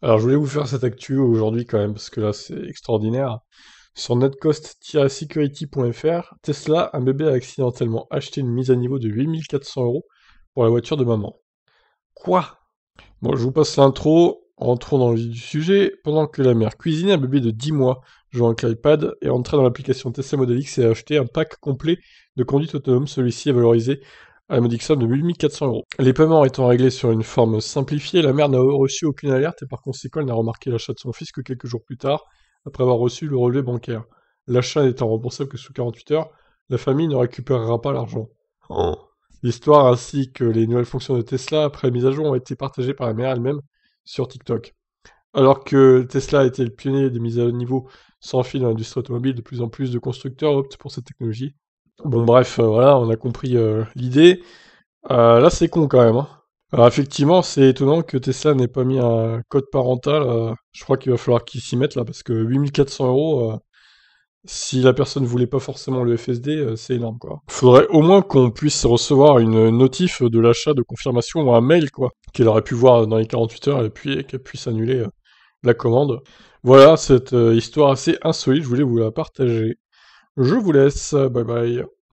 Alors, je voulais vous faire cette actu aujourd'hui quand même, parce que là, c'est extraordinaire. Sur netcost-security.fr, Tesla, un bébé a accidentellement acheté une mise à niveau de 8400 euros pour la voiture de maman. Quoi Bon, je vous passe l'intro, entrons dans le vif du sujet. Pendant que la mère cuisinait, un bébé de 10 mois jouant avec l'iPad est entré dans l'application Tesla Model X et a acheté un pack complet de conduite autonome. Celui-ci est valorisé à modique somme de 8400 euros. Les paiements étant réglés sur une forme simplifiée, la mère n'a reçu aucune alerte et par conséquent elle n'a remarqué l'achat de son fils que quelques jours plus tard, après avoir reçu le relevé bancaire. L'achat n'étant remboursable que sous 48 heures, la famille ne récupérera pas l'argent. Oh. L'histoire ainsi que les nouvelles fonctions de Tesla après la mise à jour ont été partagées par la mère elle-même sur TikTok. Alors que Tesla a été le pionnier des mises à niveau sans fil dans l'industrie automobile, de plus en plus de constructeurs optent pour cette technologie Bon bref, euh, voilà, on a compris euh, l'idée. Euh, là c'est con quand même. Hein. Alors effectivement, c'est étonnant que Tesla n'ait pas mis un code parental. je crois qu'il va falloir qu'il s'y mette là, parce que 8400 euros, si la personne voulait pas forcément le FSD, c'est énorme quoi. Faudrait au moins qu'on puisse recevoir une notif de l'achat de confirmation ou un mail quoi, qu'elle aurait pu voir dans les 48 heures et puis qu'elle puisse annuler la commande. Voilà cette histoire assez insolite, je voulais vous la partager. Je vous laisse. Bye bye.